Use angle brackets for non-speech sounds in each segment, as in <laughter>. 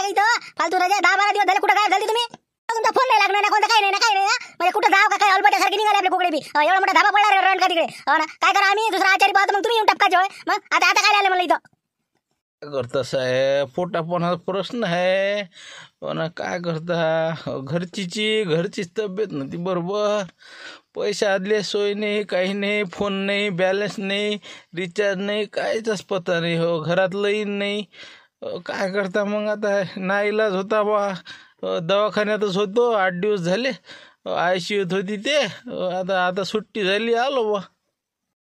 काय इथं फालतू राजा दहा बारा दिवस झाले कुठं काय झाले तुम्ही तुमचा फोन नाही लागणार ना कोणता काय नाही ना काय नाही म्हणजे कुठं जाव का काय सारखी निघाले आपले कुकडे बी एवढा मोठा धाबा पडला रे रण का तिकडे काय करा आम्ही दुसरा आचारी पाहतो मग तुम्ही येऊन टपकाचे होय मग आता आता काय आले मला इथं करता साहेब पोटा पोटाचा प्रश्न आहे पण काय करता घरचीची घरचीच तब्येत नव्हती बरोबर पैसे आदले सोय नाही काही नाही फोन नाही बॅलन्स नाही रिचार्ज नाही काहीच पत्ता नाही हो घरात लईन नाही काय करता मग आता इलाज होता बा दवाखान्यातच होतो आठ दिवस झाले आय सी यूत होती ते आता आता सुट्टी झाली आलो बा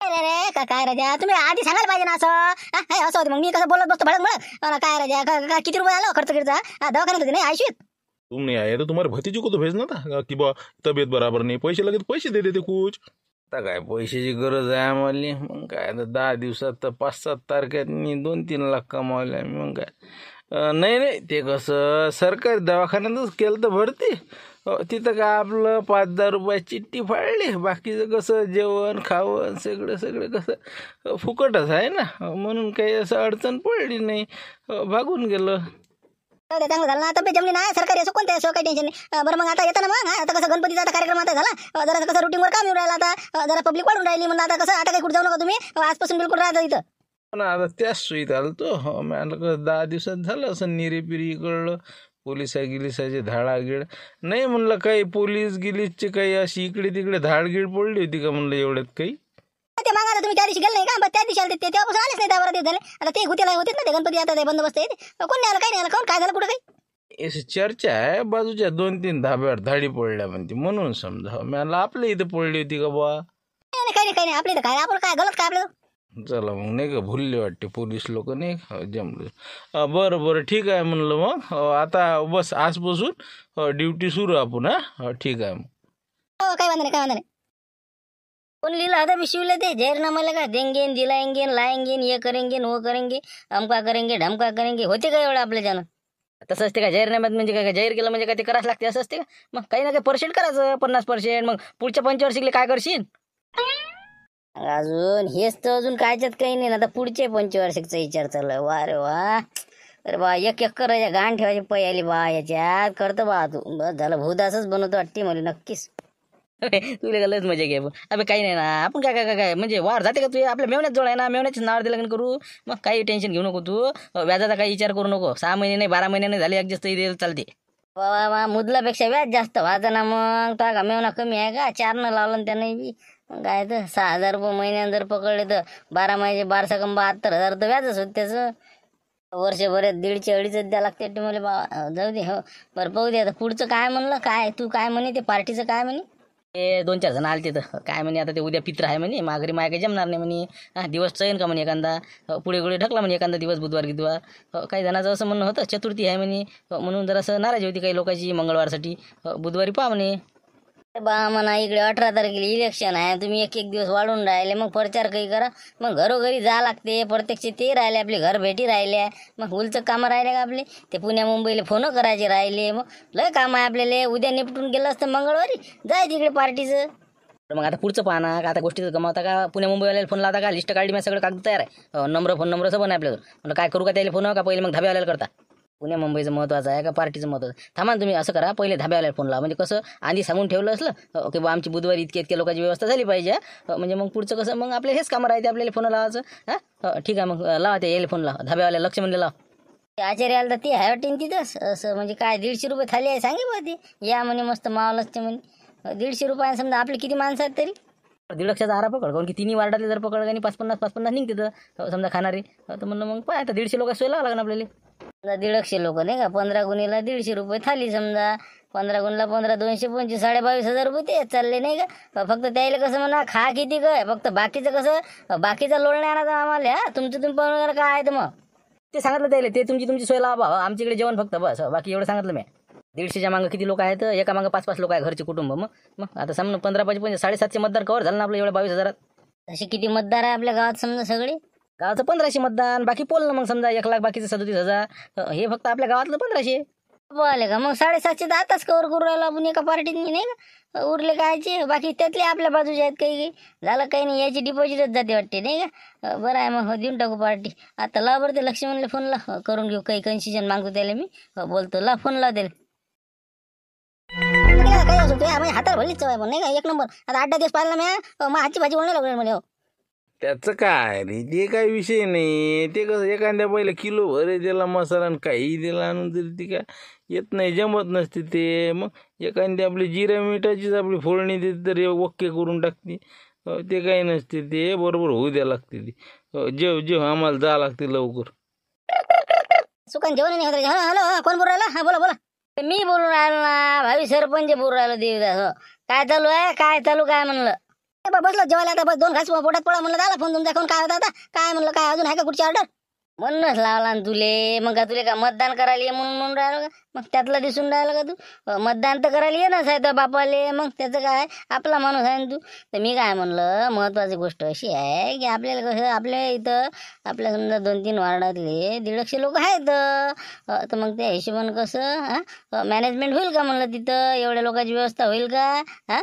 अरे काय राजा तुम्ही आधी सांगायला पाहिजे ना असं असं मग मी कसं बोलत बसतो भडक मग काय राजा किती रुपये आलो खर्च खर्च दवाखान्यात होते नाही आयशीत तुम्ही आहे तर तुम्हाला तुम्हारे कुठं को तो भेजना कि बा तब्येत बराबर नाही पैसे लगेच पैसे दे देते कुछ आता काय पैशाची गरज आहे आम्हाला मग काय आता दहा दिवसात तर पाच सात तारखेत मी दोन तीन लाख कमावले मग काय नाही नाही ते कसं सरकारी दवाखान्यातच केलं तर भरते तिथं काय आपलं पाच दहा रुपये चिठ्ठी फाळली बाकीचं कसं जेवण खावण सगळं सगळं कसं फुकटच आहे ना म्हणून काही असं अडचण पडली नाही भागून गेलं ते चांगलं झालं ना तब्येत जमली नाही सरकारी असं कोणत्या असो काही टेन्शन नाही बरं मग आता येतं ना मग आता कसं गणपतीचा आता कार्यक्रम आता झाला जरा कसं रुटीनवर काम येऊन राहिला आता जरा पब्लिक वाढून राहिली म्हणून आता कसं आता काही कुठे जाऊ नका तुम्ही आजपासून बिलकुल राहता इथं पण आता त्याच सुईत आलो तो हो, म्हणलं दहा दिवसात झालं असं निरी पिरी इकडलं पोलिसा गिलिसाचे धाडागिळ नाही म्हणलं काही पोलीस गिलीसचे काही अशी इकडे तिकडे धाडगीड पडली होती का म्हणलं एवढ्यात काही ते मग आता तुम्ही त्या दिवशी गेले नाही का मग त्या दिवशी आले ते तेव्हापासून आलेच नाही त्यावर ते झाले आता ते गुतेला होते ना ते गणपती आता ते बंदोबस्त येते कोण नाही आलं काही नाही आलं कोण काय झालं कुठं काही चर्चा आहे बाजूच्या दोन तीन धाब्यावर धाडी पडल्या म्हणते म्हणून समजा मला आपल्या इथे पडली होती का बुवा काय नाही, काही नाही काही नाही आपले काय आपण काय गलत काय आपलं चला मग नाही का भुलले वाटते पोलीस लोक नाही हो, जमलं जमले बरं बरं ठीक आहे म्हणलं मग आता बस आजपासून ड्युटी सुरू आपण हा हो, ठीक आहे मग हो काय वांधा नाही काय वांधा नाही पण लिहिलं आता भी शिवलं ते जाहीरनामाला का देंगे दिलायंगे लायंगेन ये करेंगे वो करेंगे अमका करेंगे ढमका करेंगे होते का एवढं आपल्या ज्यानं तसं असते का जाहीरनाम्यात म्हणजे काय जाहीर केलं म्हणजे काय ते करायला लागते असं असते का मग काही ना काही पर्सेंट करायचं पन्नास पर्सेंट मग पुढच्या पंचवर्षिकले काय करशील अजून हेच तर अजून कायच्यात काही नाही ना आता पुढचे पंचवार्षिकचा विचार चालला वा रे वा अरे बा एक एक करायच्या गाण ठेवायची पै आली बा याच्यात करतो बा तू बस झालं भूदासच बनवतो वाटते मला नक्कीच <laughs> तुला का लस मजा घे अबे काही नाही ना आपण काय काय काय म्हणजे वाढ जाते का तू आपल्या मेवण्यात जोड आहे ना मेवण्याचे नाव दिलं लग्न करू मग काही टेन्शन घेऊ नको तू व्याजाचा काही विचार करू नको सहा महिने नाही बारा महिने नाही झाले एक जास्त चालते वा मुदलापेक्षा व्याज जास्त व्हायचं ना मग तो का मेवना कमी आहे का चार न लावलं त्याने बी काय तर सहा हजार रुपये महिन्यानं जर पकडले तर बारा महिने बारसा कम बहात्तर हजार तर व्याजच होत त्याचं वर्षभरात दीडशे अडीच द्या लागते मला बा जाऊ दे हो बरं पाहू दे आता पुढचं काय म्हणलं काय तू काय म्हणे ते पार्टीचं काय म्हणे ते दोन चार जण आले तिथं काय म्हणे आता ते उद्या पित्र आहे म्हणे माघरी माय का जमणार नाही म्हणे हा दिवस चयन का म्हणे एखादा पुढे पुढे ढकला म्हणे एखादा दिवस बुधवार गिधवार काही जणांचं असं म्हणणं होतं चतुर्थी आहे म्हणे म्हणून जरासं नाराजी होती काही लोकांची मंगळवारसाठी बुधवारी पहा बा म्हणा इकडे अठरा तारखेला इलेक्शन आहे तुम्ही एक एक दिवस वाढून राहिले मग प्रचार काही करा मग घरोघरी जा लागते प्रत्यक्ष ते राहिले आपले घर भेटी राहिले मग उलचं काम राहिले का आपले ते पुण्या मुंबईला फोन करायचे राहिले मग लय काम आहे आपल्याला उद्या निपटून गेलं असतं मंगळवारी जाय तिकडे पार्टीचं मग आता पुढचं पाहना का आता गोष्टीचं कमावता का पुण्या मुंबईला फोन लावता का लिस्ट काढली मी सगळं कागद तयार आहे नंबर फोन नंबर बन आहे आपल्याला काय करू का त्याला फोन का पहिले मग धाब्यावाल्याला करता पुण्या मुंबईचं महत्वाचं आहे का पार्टीचं महत्त्वाचं थांबा तुम्ही असं करा पहिले धाब्यावाल्या फोन लावा म्हणजे कसं आधी सांगून ठेवलं असलं ओके बा आमची बुधवारी इतके इतक्या लोकांची व्यवस्था झाली पाहिजे म्हणजे मग पुढचं कसं मग आपले हेच कामं राहते आपल्याला फोन लावायचं हां ठीक आहे मग लावा ते येईल फोन धाब्यावाल्या लक्ष म्हणजे लावा आचार्य तर ती हाय वाटेन तिथं असं म्हणजे काय दीडशे रुपये थाली आहे सांगे बा ती या म्हणे मस्त मावल असते म्हणे दीडशे रुपये समजा आपले किती माणसं आहेत तरी दीड लक्षाचा आरा पकड कारण की तिन्ही वार्डातले जर पकड आणि पाच पन्नास पाच पन्नास निघते तर समजा खाणारे तर म्हणलं मग पाय आता दीडशे लोक सोय लावा लागणार आपल्याला दीडशे लोक नाही का पंधरा गुणीला दीडशे रुपये थाली समजा पंधरा गुणला पंधरा दोनशे पंचवीस साडे बावीस हजार रुपये ते चालले नाही का फक्त त्याला कसं म्हणा खा किती काय फक्त बाकीचं कसं बाकीचा लोड नाही आणायचा आम्हाला तुमचं तुम्ही वगैरे काय आहे मग ते सांगितलं त्याला ते तुमची तुमची सोय लावा आमच्याकडे जेवण फक्त बस बाकी एवढं सांगितलं मी दीडशेच्या मागं किती लोक आहेत एका मागं पाच पाच लोक आहे घरचे कुटुंब मग मग आता समजा पंधरा पाच पंचवीस साडेसातशे मतदार कवर झालं ना आपलं एवढ्या बावीस हजारात असे किती मतदार आहे आपल्या गावात समजा सगळी गावाचं पंधराशे मतदान बाकी पोल ना मग समजा एक लाख बाकीचे सदोतीस हजार हे फक्त आपल्या गावातलं पंधराशे बोले का मग साडेसातशे तर आताच कवर करू राहिला आपण एका मी नाही का उरले कायचे बाकी त्यातले आपल्या बाजूचे आहेत काही काही झालं काही नाही याची डिपॉझिटच जाते वाटते नाही का बरं आहे मग देऊन टाकू पार्टी आता ला बरं ते लक्ष्मणला फोन ला करून घेऊ काही कन्सिजन मागू त्याला मी बोलतो ला फोन ला त्याला काय असू ते भरलीच आहे पण नाही का एक नंबर आता आठ दिवस पाहिला मी मग आजची भाजी बोलणार म्हणे हो त्याचं काय रे ते काय विषय नाही ते कसं एखाद्या पहिले किलो भरे दिला मसाला आणि काही दिला आणून तरी ती काय येत नाही जमत नसते ते मग एखाद्या आपली जिरा मिठाचीच आपली फोडणी देते तर ओके करून टाकते ते काही नसते ते बरोबर होऊ द्या लागते ते जेव जेव आम्हाला जा लागते लवकर सुकन जेवण नाही हॅलो कोण बोलू राहिला हा बोला बोला मी बोलून राहिलो ना भावी सरपंच बोल राहिलो देवीदास हो. काय चालू आहे काय चालू काय म्हणलं बसलो जेवायला आता बस दोन घास पोटात पडा म्हणलं झाला फोन तुमचा फोन काय होता आता काय म्हणलं काय अजून आहे का कुठची ऑर्डर म्हणूनच लावला ना तुले मग का तुले का मतदान करायला ये म्हणून म्हणून राहिलं का मग त्यातलं दिसून राहिलं का तू मतदान तर करायला ये ना साहेब बापाले मग त्याचं काय आपला माणूस आहे ना तू तर मी काय म्हणलं महत्त्वाची गोष्ट अशी आहे की आपल्याला कसं आपल्या इथं आपल्या समजा दोन तीन वार्डातले दीडशे लोक आहेत तर मग त्या हिशोबानं कसं हां मॅनेजमेंट होईल का म्हणलं तिथं एवढ्या लोकांची व्यवस्था होईल का हां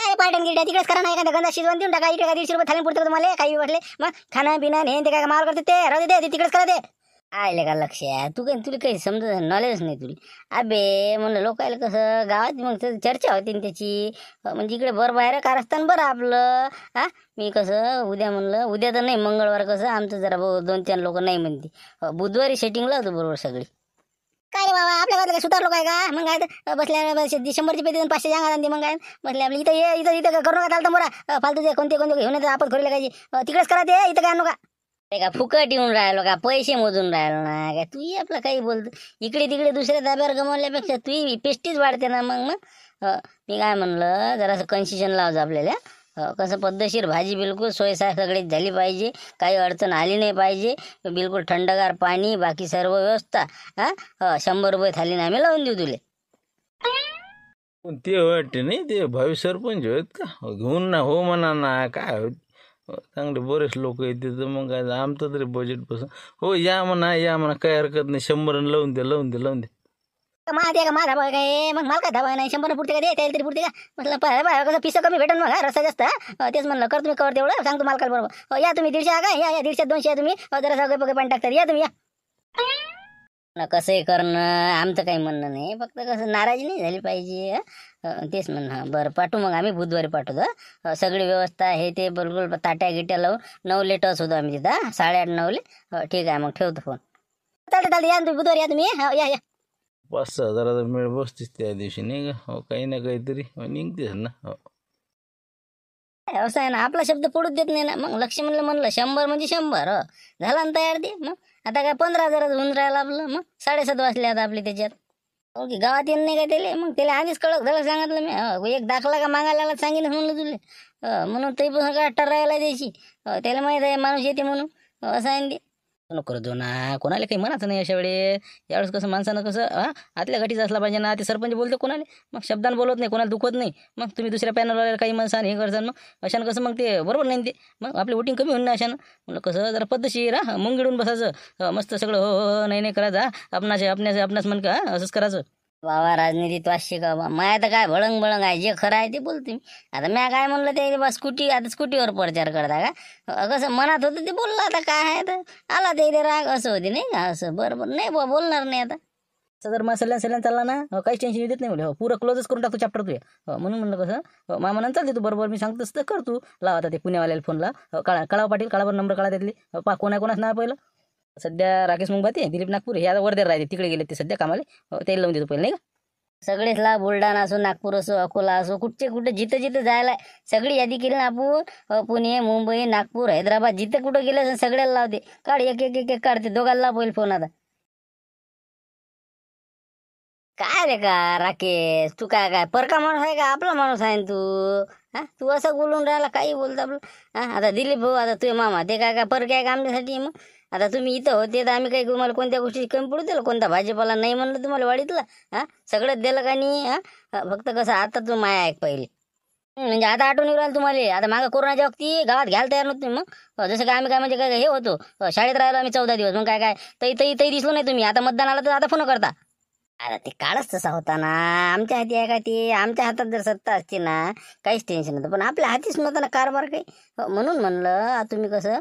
काय पार्टन गिरड्या तिकडेच करा नाही का गंदा शिजवून देऊन टाका इकडे काय दीडशे रुपये थाली पुरतं तुम्हाला काही वाटले मग खाणं पिणं हे ते काय माल करते ते राहू दे ते तिकडेच करा दे आयले का लक्ष तू काही तुला काही समज नॉलेज नाही तुला अबे म्हणलं लोकायला कसं गावात मग चर्चा होती त्याची म्हणजे इकडे बरं बाहेर कारस्थान बरं आपलं हा मी कसं उद्या म्हणलं उद्या तर नाही मंगळवार कसं आमचं जरा दोन तीन लोक नाही म्हणते बुधवारी सेटिंग लावतो बरोबर सगळी काय रे बाबा आपल्या घरात काय लोक आहे का मग काय बसल्या शंभरची पेटी दोन पाचशे जागा मग काय बसले आपले इथं ये इथं इथं करू नका चालतं मोरा फालतू ते कोणते कोणते घेऊन येतात आपण खोरीला काय तिकडेच करा ते इथं काय आणू ते का फुकट येऊन राहिलो का पैसे मोजून राहिलो ना का तू आपलं काही बोलतो इकडे तिकडे दुसऱ्या ताब्यावर गमावल्यापेक्षा तू पेस्टीच वाढते ना मग मग मी काय म्हणलं जरासं कन्सेशन लावतो आपल्याला हो, कसं पद्धतशीर भाजी बिलकुल सोयसा सगळी झाली पाहिजे काही अडचण आली नाही पाहिजे बिलकुल थंडगार पाणी बाकी सर्व व्यवस्था हा हो, शंभर रुपये थालीने आम्ही लावून देऊ तुले ते वाटते नाही ते भावी सरपंच होत का हो, घेऊन ना हो म्हणा ना काय होत चांगले बरेच लोक येते तर मग काय आमचं तरी बजेट बसून हो या म्हणा या म्हणा काही हरकत नाही शंभर लावून दे लावून दे लावून दे माझे का माझा भाग काय मग मालका काय नाही शंभर पुरते का दे त्याला तरी पुरते का म्हटलं कसं पिसं कमी भेटेल मग रस्ता जास्त तेच म्हणलं कर तुम्ही कवर तेवढं सांगतो मालकाला बरोबर या तुम्ही दीडशे का या या दीडशे दोनशे तुम्ही जरा सगळे पगे पाणी टाकतात या तुम्ही या कसंही करणं आमचं काही म्हणणं नाही फक्त कसं नाराज नाही झाली पाहिजे तेच म्हणणं हां बरं पाठवू मग आम्ही बुधवारी पाठवतो सगळी व्यवस्था आहे ते बरोबर ताट्या गिट्या लावून ले टच होतो आम्ही तिथं साडेआठ ले ठीक आहे मग ठेवतो फोन चालते चालते या तुम्ही बुधवारी या तुम्ही या या पाच सहा हजाराचा मेळ बसतीस त्या दिवशी नाही का हो काही ना काहीतरी हो, निघतेस ना हो असं आहे ना आपला शब्द पडूच देत नाही ना मग लक्ष्मीला म्हणलं शंभर म्हणजे शंभर हो झाला ना तयार दे मग आता काय पंधरा हजारात होऊन राहिला आपलं मग साडेसात वाजले आता आपले त्याच्यात ओके हो गावात येणं नाही का त्याले मग त्याला आधीच कळक झालं सांगितलं मी हो, एक दाखला का मागायला सांगितलं म्हणलं तुला हो, म्हणून ते पण काय अठरा द्यायची त्याला माहीत आहे माणूस येते म्हणून असं आहे नोकर दो ना कोणाला काही म्हणायचं नाही अशा वेळेस यावेळेस कसं माणसानं कसं हा आतल्या घाटीच असला पाहिजे ना ते सरपंच बोलतो कोणाला मग शब्दान बोलत नाही कोणाला दुखत नाही मग तुम्ही दुसऱ्या वाले काही माणसान हे करसान मग अशानं कसं मग ते बरोबर नाही ते मग आपली वोटिंग कमी होऊन ना अशानं म्हणलं कसं जरा पद्धतशीर हा मुंगिडून बसायचं मस्त सगळं हो, हो, हो नाही नाही करायचं आपणाचे आपणाचे आपणास म्हण असंच करायचं बाबा राजनीतीत अशी का बा माय तर काय भळंग भळंग आहे जे खरं आहे ते बोलते मी आता म्या काय म्हणलं ते बा स्कूटी आता स्कूटीवर प्रचार करता का कसं मनात होतं ते बोललं आता काय आहे तर आला ते राग असं होते नाही का असं बरोबर नाही बा बोलणार नाही आता जर मग सल्ल्यान चालला ना काही काहीच टेन्शन देत नाही म्हणजे हो पुरं क्लोजच करून टाकतो चॅप्टर तुझ्या म्हणून म्हणलं कसं हो, मा म्हणून चालते तू बरोबर मी सांगतोस तर कर तू लाव ते पुण्यावाल्याला फोनला कळा कळाव पाटील कळावर नंबर कळा त्यातली पा कोणा कोणाच नाही पहिलं सध्या राकेश मुंबई दिलीप नागपूर हे आता वर्धेला राहते तिकडे गेले ते सध्या कामाला ते हो, लावून देतो पहिले नाही का सगळेच ला बुलढाणा असो नागपूर असो अकोला असो कुठचे कुठे जिथं जिथं जायला सगळी यादी केली ना आपण पुणे मुंबई नागपूर हैदराबाद जिथं कुठं गेले सगळ्याला लावते काढ एक एक एक काढते दोघांना लाव पहिले फोन आता काय रे का राकेश तू काय काय परका माणूस आहे का आपला माणूस आहे तू हा तू असं बोलून राहिला काही बोलतो आपलं हा आता दिलीप भाऊ आता तुझे मामा ते काय काय परके आहे का आमच्यासाठी मग आता तुम्ही इथं होते तर आम्ही काही तुम्हाला कोणत्या गोष्टीची कमी पडू दिलं कोणता भाजीपाला नाही म्हणलं तुम्हाला वाढीतला हा सगळंच दिलं का नाही हा फक्त कसं आता तू माया ऐक पहिले म्हणजे आता आठवण येऊ तुम्हाला आता मागं कोरोनाच्या वक्ती गावात घ्यायला तयार नव्हती मग जसं काय आम्ही काय म्हणजे काय हे होतो शाळेत राहिलो आम्ही चौदा दिवस मग काय काय तरी तरी तरी दिसलो नाही तुम्ही आता मतदान आलं तर आता फोन करता अरे ते काळच तसा होता ना आमच्या हाती आहे का ते आमच्या हातात जर सत्ता असते ना काहीच टेन्शन नव्हतं पण आपल्या हातीच नव्हतं ना कारभार काही म्हणून म्हणलं तुम्ही कसं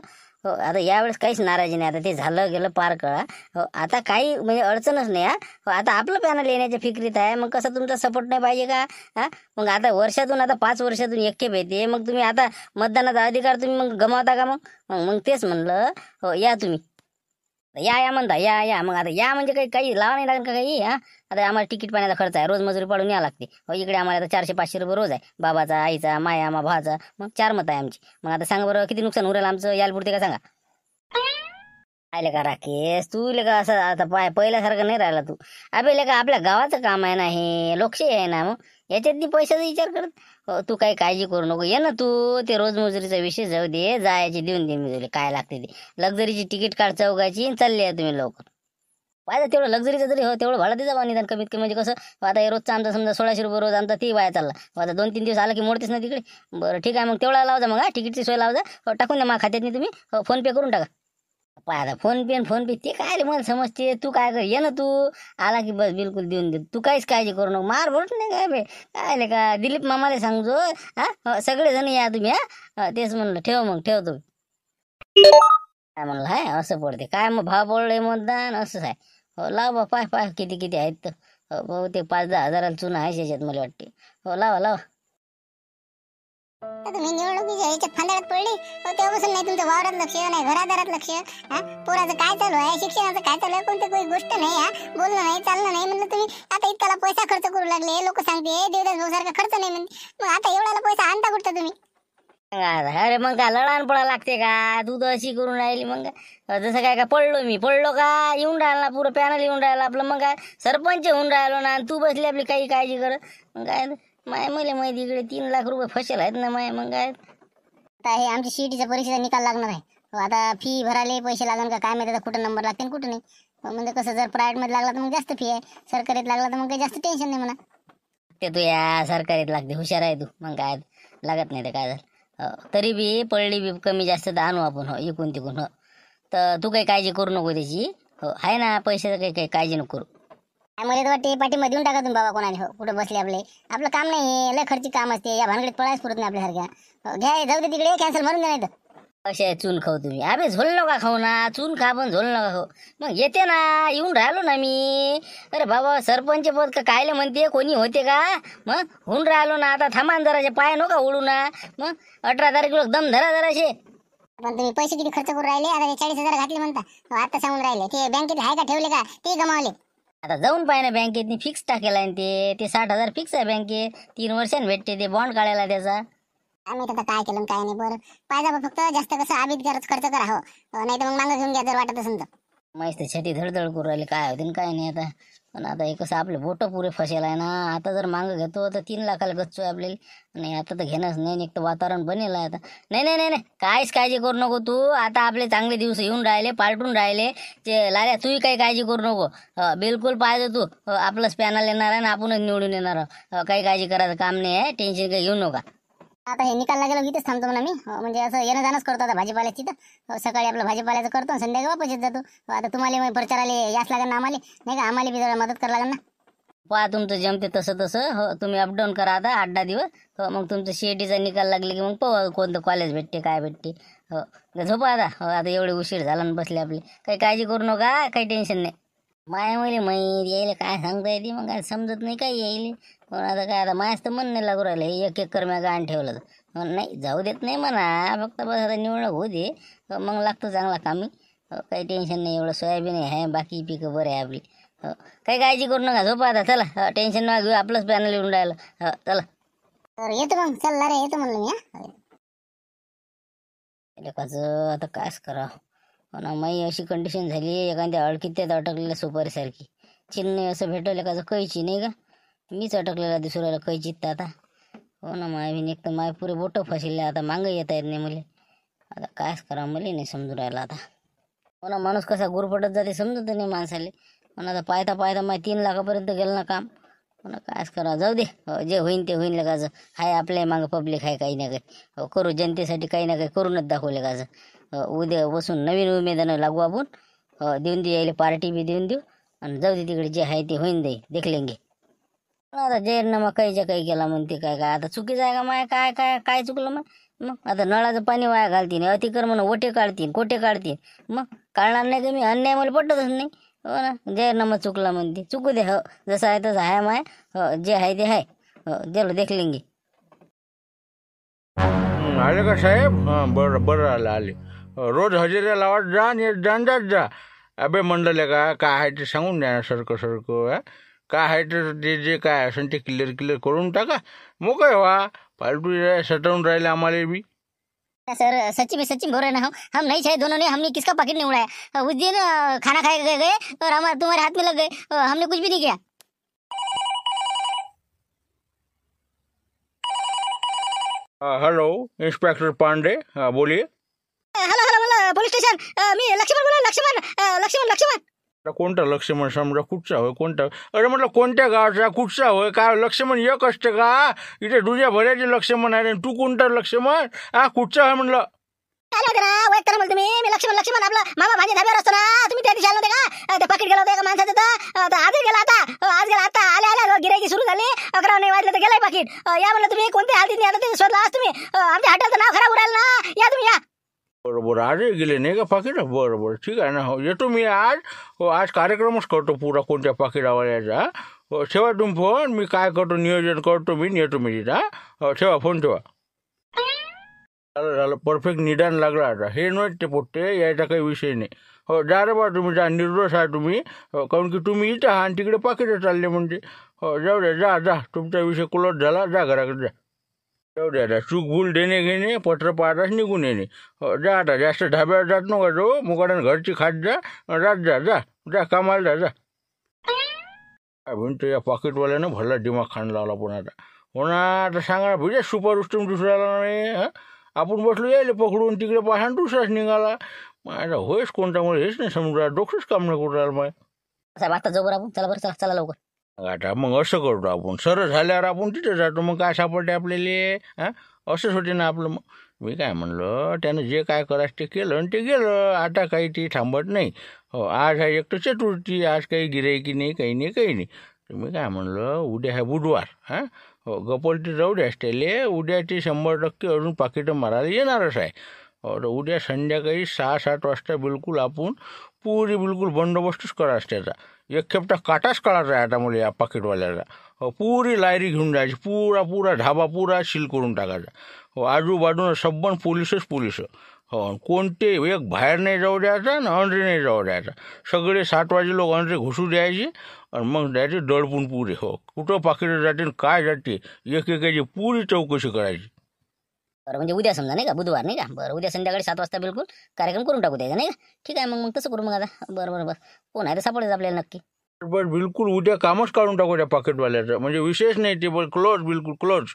हो आता यावेळेस काहीच नाराजी नाही आता ते झालं गेलं पार कळा हो आता काही म्हणजे अडचणच नाही हा हो आता आपलं पॅनल येण्याच्या फिक्रीत आहे मग कसं तुमचा सपोर्ट नाही पाहिजे का हा मग आता वर्षातून आता पाच वर्षातून के येते मग तुम्ही आता मतदानाचा अधिकार तुम्ही मग गमावता का मग मग तेच म्हणलं हो या तुम्ही या या म्हणता या या मग आता या म्हणजे काही काही लावा नाही लागेल का काही हा आता आम्हाला तिकीट पाण्याचा खर्च आहे रोज मजुरी पाडून या लागते हो इकडे आम्हाला आता चारशे पाचशे रुपये रोज आहे बाबाचा आईचा माया मा भावाचा मग चार मत आहे आमची मग आता सांग बरं किती नुकसान उरेल आमचं याल पुढे का सांगा आले का राकेश तू का असं आता पाय पहिल्यासारखं नाही राहिला तू अबे का आपल्या गावाचं काम आहे ना हे लोकशाही आहे ना मग याच्यात पैशाचा विचार करत हो, तू काही काळजी करू नको ये ना तू ते रोजमजुरीचा विषय जाऊ दे जायची देऊन दे मी तुला काय लागते ते लक्झरीची तिकीट काढ चौकाची चालले आहे तुम्ही लवकर पाहिजे तेवढं लक्झरीचं जरी हो तेवढं भाडं जाऊ निदान कमीत कमी म्हणजे कसं हो, आता रोजचा आमचा समजा सोळाशे रुपये रोज आमचा ती वाया चालला हो, आता दोन तीन दिवस आला की मोडतेस ना तिकडे बरं ठीक आहे मग तेवढा लावजा मग हा तिकीटची सोय लावजा टाकून द्या मग खात्यात तुम्ही फोनपे करून टाका आता फोन पे फोन पे ते काय रे मला समजते तू काय कर ये ना तू आला की बस बिलकुल देऊन दे तू काहीच काळजी करू न मार भरत नाही काय बे काय रे का दिलीप मामाला सांगतो हा सगळेजण या तुम्ही हा तेच म्हणलं ठेव मग ठेव ठेवतो काय म्हणलं हाय असं पडते काय मग भाव पडले मतदान असंच आहे हो लाव बा पाय पाय किती किती आहेत तर हो, ते पाच दहा हजाराला चुना आहे याच्यात मला वाटते हो लावा लावा तर तुम्ही निवडणुकीच्या याच्यात फांद्यात पडली तर तेव्हापासून नाही तुमचं वावरात लक्ष नाही घरादारात लक्ष हा पोराचं काय चालू आहे शिक्षणाचं काय चालू आहे कोणती काही गोष्ट नाही हा बोलणं नाही चालणं नाही म्हणलं तुम्ही आता इतकाला पैसा खर्च करू लागले लोक सांगते देवदास सारखा खर्च नाही म्हणते मग आता एवढाला पैसा आणता कुठं तुम्ही अरे मग का लढाण पडा लागते का तू तर अशी करून राहिली मग जसं काय का पडलो मी पडलो का येऊन राहिला पुरं पॅनल येऊन राहिला आपलं मग काय सरपंच होऊन राहिलो ना तू बसली आपली काही काळजी कर मग काय माय मुले माहिती इकडे तीन लाख रुपये फसेल आहेत ना माय मग काय आता हे आमची सीईटीचा परीक्षेचा निकाल लागणार आहे हो, आता फी भरायला पैसे लागणार का काय माहिती कुठं नंबर लागते कुठं नाही हो, म्हणजे कसं जर मध्ये लागला तर मग जास्त फी आहे सरकारीत लागला तर मग काही जास्त टेन्शन नाही म्हणा ते तू या सरकारीत लागते हुशार आहे तू मग काय लागत नाही ते काय झालं हो, तरी बी पडली बी कमी जास्त तर आणू आपण हो इकून तिकून हो तर तू काही काळजी करू नको त्याची हो आहे ना पैशाचं काही काही काळजी नको करू मला तर वाटते पाठीमध्ये देऊन टाका तुम्ही बाबा कोणाने हो कुठं बसले आपले आपलं काम नाही लय खर्ची काम असते या भानगडीत पळायच पुरत नाही आपल्यासारख्या हो, घ्या जाऊ दे तिकडे कॅन्सल मारून द्या नाही असे चून खाऊ तुम्ही अबे झोल नका खाऊ ना चून खा पण झोल नका खाऊ मग येते ना येऊन राहिलो ना मी अरे बाबा सरपंच पद का कायले म्हणते कोणी होते का मग होऊन राहिलो ना आता थांबा जराशे पाय नका उडू ना मग अठरा तारखेला दम धरा जराशे पण तुम्ही पैसे किती खर्च करून राहिले आता चाळीस हजार घातले म्हणता हो, आता सांगून राहिले ते बँकेत आहे का ठेवले का ते गमावले आता जाऊन पाहिजे बँकेत फिक्स टाकेला ते ते साठ हजार फिक्स आहे बँकेत तीन वर्षांनी भेटते ते बॉन्ड काढायला त्याचा आम्ही तर काय केलं काय नाही बरं पाहिजे फक्त जास्त कसं आबीत खर्च करा हो नाही तर मग मागं घेऊन घ्या जर वाटत असेल तर माहीत छटी धडधड करू राहिली काय होतीन काय नाही आता पण आता हे आपले बोटं पुरे फसेला आहे ना आता जर मांग घेतो तर तीन लाखाला गच्चो आहे आपल्याला नाही आता तर घेणंच नाही एक तर वातावरण बनेल आहे आता नाही नाही नाही नाही काहीच काळजी करू नको तू आता आपले चांगले दिवस येऊन राहिले पालटून राहिले ते लाल्या तूही काही काळजी करू नको बिलकुल पाहिजे तू आपलंच पॅनल येणार आहे ना आपणच निवडून येणार काही काळजी करायचं काम नाही आहे टेन्शन काही घेऊ नका आता हे निकालला गेलो इथेच थांबतो म्हणा मी हो, म्हणजे असं येणं जाणंच करतो आता भाजीपाल्याची तर हो, सकाळी आपलं भाजीपाल्याचं करतो संध्याकाळ संध्याकाळी वापस येत जातो हो, आता तुम्हाला आले याच लागेल ना आम्हाला नाही का आम्हाला बी जरा मदत करा लागेल ना पहा तुमचं जमते तसं तसं हो तुम्ही अपडाऊन करा आता आठ दहा दिवस मग तुमचं शेडीचा निकाल लागले की मग पवा कोणतं कॉलेज भेटते काय भेटते हो झोपा आता हो आता एवढे उशीर झाला बसले आपले काही काळजी करू नका काही टेन्शन नाही माया मले माहीत यायले काय सांगता येते मग काय समजत नाही काय येईल पण आता काय आता माझं तर म्हणणं लागू राहिलं एक एक करम्या गाण ठेवलं तर नाही जाऊ देत नाही म्हणा फक्त बस आता निवडणूक होऊ दे मग लागतो चांगला कामी काही टेन्शन नाही एवढं सोयाबीन आहे बाकी पिकं बरं आहे आपली काही काळजी करू नका झोपा आता चला टेन्शन मागे घेऊ आपलंच पॅनल येऊन राहिलं चला येतो मग चल रे येतो म्हणलं मी कसं आता कायच करा पण माई अशी कंडिशन झाली आहे एखाद्या अडकित्यात अटकलेल्या सुपारीसारखी चिन्ह असं भेटलं एखादं कैची नाही का मीच अटकलेला दुसऱ्याला कैचित आता हो ना माय बीन एक तर माय पुरे बोटं फसिले आता मागं येत आहेत नाही मुले आता कायच करा मुली नाही समजून राहिला आता हो ना माणूस कसा गुरफटत जाते समजत नाही माणसाले पण आता पायता पायता माय तीन लाखापर्यंत गेलं ना काम पण हो कायच करा जाऊ दे हो, जे होईन ते होईन लगाचं हाय आपल्या मागं पब्लिक आहे काही ना काही हो करू जनतेसाठी काही ना काही करूनच दाखवले काचं उद्या बसून नवीन उमेदनं लागू आपण देऊन देऊ यायला पार्टी बी देऊन देऊ आणि जाऊ दे तिकडे जे आहे ते होईन दे देखलेंगे आता जाहीरनामा काहीच्या काही केला म्हणते काय काय आता चुकीचं आहे का माय काय काय काय चुकलं मग मग आता नळाचं पाणी वाया घालतीन अतिक्रमण ओटे काढतील कोटे काढतील मग काढणार नाही का मी अन्याय मला पटतच नाही हो ना जाहीरनामा चुकला म्हणते चुकू दे हो जसं आहे तसं आहे माय हो, जे आहे ते आहे देलो हो, देखलेंगे आले का साहेब बरं बरं आलं आले रोज हजेरे लावत जा आणि दांडात जा अबे म्हणलं का काय आहे ते तो सांगून द्या सरकं सरकं का आहे तो ते जे जे काय असेल ते क्लिअर क्लिअर करून टाका तो मोकळे व्हा फालतू सटवून राहिले आम्हाला बी सर सच्ची में सच्ची बोल रहे ना हम हम नहीं चाहे दोनों ने हमने किसका पैकेट नहीं उड़ाया उस दिन खाना खाए गए गए और हमारे तुम्हारे हाथ में लग गए हमने कुछ भी नहीं किया हेलो इंस्पेक्टर पांडे हाँ, बोलिए पोलीस स्टेशन मी लक्ष्मण बोला लक्ष्मण लक्ष्मण लक्ष्मण कोणता लक्ष्मण समजा कुठचा होय कोणता अरे म्हटलं कोणत्या गावचा कुठचा होय का लक्ष्मण एक असतं का इथे दुजे भराचे लक्ष्मण आहे आणि तू कोणता लक्ष्मण हा कुठचा होय म्हटलं काय ना करा म्हणलं तुम्ही मी लक्ष्मण लक्ष्मण आपला मामा भाजी धाब्यावर असतो ना तुम्ही त्या दिवशी का ते पाकिट गेला होता एका माणसाचं तर गेला आता आज गेला आता आले आल्या गिरायकी सुरू झाली अकरा नाही वाजलं तर गेलाय पाकिट या म्हणलं तुम्ही कोणत्या हाती आता ते शोधला आज तुम्ही अ, आमच्या नाव खराब उडाल ना या तुम्ही या बरोबर आजही गेले नाही का पाकिट बरं बरं ठीक आहे ना हो येतो मी आज हो आज कार्यक्रमच करतो पुरा कोणत्या पाकिटावाल्याचा हो ठेवा तुम्ही फोन मी काय करतो नियोजन करतो मी येतो मी तिथं हो ठेवा फोन ठेवा झालं झालं परफेक्ट निदान लागला आता हे नाहीत ते पोट्टे यायचा काही विषय नाही हो जा रे बा तुम्ही जा निर्दोष आहे तुम्ही हो, काऊन की तुम्ही इथं आणि तिकडे पाकिटं चालले म्हणजे हो जाऊ द्या जा जा तुमचा विषय कुलत झाला जा घराकडे जा जाऊ द्या आता चूक भूल देणे घेणे पत्र पाहताच निघून येणे हो, जा आता जास्त ढाब्यावर जात नका जाऊ मुकाडून घरची खात जा जात जा जा जा कामाला जा जा काय या पाकिटवाल्यानं भरला दिमाग खाण लावला पण आता हो आता सांगा ना सुपर उष्टून दुसऱ्याला नाही आपण बसलो यायले पकडून तिकडे पाहा दुसराच निघाला माझा होयच कोणतामुळे हेच नाही समजा डोकंच काम नाही करू राहिलं माय चला आता आपण चला बरं चला चला लवकर आता मग असं करतो आपण सरळ झाल्यावर आपण तिथे जातो मग काय सापडते आपल्याला हा असंच होते ना आपलं मग मी काय म्हणलं त्यानं जे काय करायचं ते केलं आणि ते गेलं आता काही ती थांबत नाही हो आज आहे एक तर चतुर्थी आज काही की नाही काही नाही काही नाही तर मी काय म्हणलं उद्या आहे बुधवार हां हो ते जाऊ द्या त्याले उद्या ते शंभर टक्के अजून पाकिटं मारायला येणारच आहे हो तर उद्या संध्याकाळी सहा सात वाजता बिलकुल आपण पुरी बिलकुल बंदोबस्तच करा त्याचा एक खेपटा काटाच काढायचा मला या पाकिटवाल्याला हो, पुरी लायरी घेऊन जायची पुरा पुरा ढाबा पुरा सील करून टाकायचा हो आजूबाजून सबन पोलिसच पोलिस हो कोणते एक बाहेर नाही जाऊ द्यायचा आणि अंडरे नाही जाऊ द्यायचा सगळे सात वाजे लोक अंडरे घुसू द्यायचे आणि मग द्यायचे दडपून पुरे हो कुठं पाकिटं जाते काय जाते एक एकाची पुरी चौकशी करायची बरं म्हणजे उद्या समजा नाही का बुधवार नाही का बरं उद्या संध्याकाळी सात वाजता बिलकुल कार्यक्रम करून टाकू द्यायचा नाही का ठीक आहे मग मग तसं करू मग आता बरं बरं बरं कोण आहे तर सापडेल आपल्याला नक्की बरं बिलकुल उद्या कामच काढून टाकू त्या पाकिटवाल्याचं म्हणजे विशेष नाही ते बरं क्लोज बिलकुल क्लोज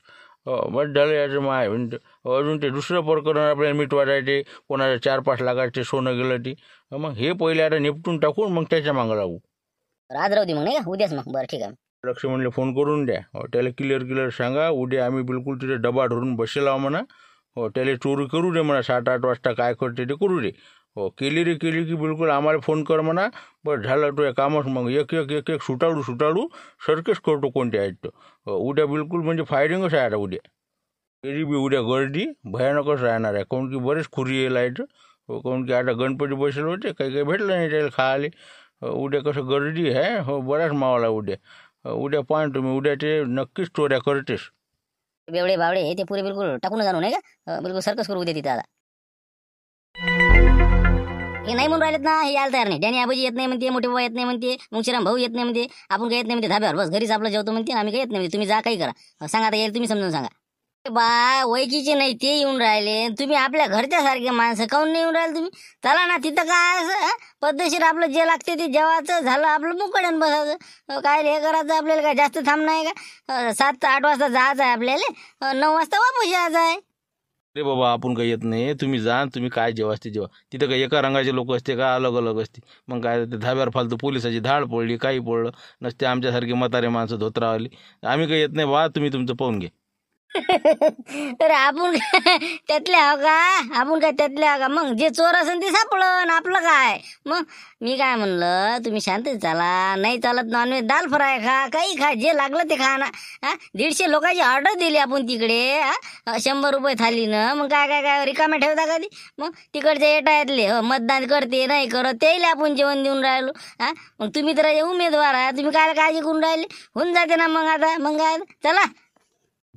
बस झालं याचं माय अजून ते दुसरं प्रकरण आपल्याला मिटवायचं ते चार पाच लागायचे सोनं गेलं ते मग हे पहिले आता निपटून टाकून मग त्याच्या मागं लागू राहत राहू दे मग नाही का उद्याच मग बरं ठीक आहे म्हणले फोन करून द्या हो त्याला क्लिअर क्लिअर सांगा उद्या आम्ही बिलकुल तिथे डबा धरून बसेला म्हणा हो त्याला चोरी करू दे म्हणा सात आठ वाजता काय करते ते करू दे हो केली रे केली की बिलकुल आम्हाला फोन कर म्हणा बस झालं तो या कामच मग एक एक एक एक सुटाळू सुटाळू सरकेच करतो कोणते आहेत तो हो, उद्या बिलकुल म्हणजे फायरिंगच आहे आता उद्या तरी बी उद्या गर्दी भयानकच राहणार आहे काऊन की बरेच खुरी येईल आहेत हो काहून की आता गणपती बसले होते काही काही भेटलं नाही त्याला खाले हो, उद्या कसं गर्दी आहे हो बऱ्याच मावाला उद्या उद्या पॉइंट तुम्ही उद्या ते नक्कीच चोऱ्या करतेस बेवडे बावडे हे ते पुरे बिलकुल टाकून जाणू नाही का बिलकुल सर्कस करू उद्या तिथे आता हे नाही म्हणून राहिलेत ना हे यायला तयार नाही डॅनी आबाजी येत नाही म्हणते मोठे बाबा येत नाही म्हणते मुंशीराम भाऊ येत नाही म्हणते आपण काही येत नाही म्हणते धाब्यावर बस घरीच आपलं जेवतो म्हणते आम्ही काही येत नाही म्हणते तुम्ही जा काही करा सांगा आता येईल तुम्ही समजून सांगा बा ओळखीचे नाही ते येऊन राहिले तुम्ही आपल्या घरच्या सारखे माणसं काऊन नाही येऊन राहिले तुम्ही चला ना तिथं काय असं पद्धतशीर आपलं जे लागते ते जेवायचं झालं आपलं मुकड्यान बसायचं काय हे करायचं आपल्याला काय जास्त थांबणं आहे का सात आठ वाजता जायचं आहे आपल्याला नऊ वाजता वापस यायचं आहे अरे बाबा आपण काही येत नाही तुम्ही जा तुम्ही काय जेव्हा असते जेवा तिथं काही एका रंगाचे लोक असते का अलग अलग असते मग काय ते धाब्यावर फालतू पोलिसाची धाड पडली काही पडलं नसते आमच्यासारखी म्हातारे माणसं आली आम्ही काही येत नाही बा तुम्ही तुमचं पाहून घ्या <laughs> तर आपण <laughs> त्यातले हो का आपण काय त्यातले हो का मग जे चोर असेल ते सापड आपलं काय मग मी काय म्हणलं तुम्ही शांत चाला नाही चालत नॉनव्हेज दाल फ्राय खा काही खा जे लागलं ते खा ना हा दीडशे लोकांची ऑर्डर दिली आपण तिकडे शंभर रुपये थाली थालीनं मग काय काय काय रिकामे ठेवता का ती मग तिकडच्या येतले हो मतदान करते नाही करत त्याला आपण जेवण देऊन राहिलो हा मग तुम्ही तर उमेदवार आहात तुम्ही काय काळजी करून राहिले होऊन जाते ना मग आता मग काय चला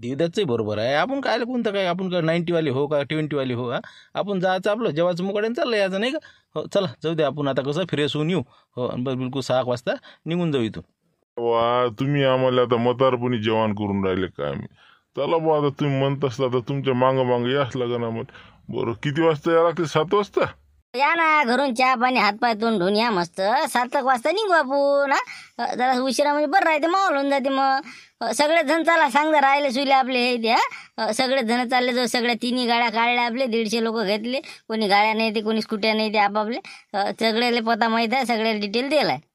देवदत्तही बरोबर आहे आपण काय कोणतं काय आपण का नाईन्टीवाली हो का ट्वेंटीवाले हो हा आपण जायचं आपलं जेव्हाचं मुकडे चाललं यायचं नाही का हो चला जाऊ दे आपण आता कसं फ्रेश होऊन येऊ हो बरं बिलकुल सहा वाजता निघून जाऊ इथून वा तुम्ही आम्हाला आता मतारपणी जेवण करून राहिले काय आम्ही चला बा आता तुम्ही म्हणत असला तर तुमच्या मांग मांग यास लागणार आम्हाला बरं किती वाजता या लागते सात वाजता या ना घरून चहा पाणी हातपाय तोंड धुवून या मस्त सात वाजता निघू आपण हा जरा उशिरा म्हणजे बरं राहते माहोल होऊन जाते मग सगळे जण चाला सांगता राहिले सुले आपले हे द्या सगळे जण चालले जाऊ सगळ्या तिन्ही गाड्या काढल्या आपले दीडशे लोक घेतले कोणी गाड्या नाही ते कोणी स्कूट्या नाही ते आपापले सगळ्याला पता माहीत आहे सगळ्याला डिटेल दिलाय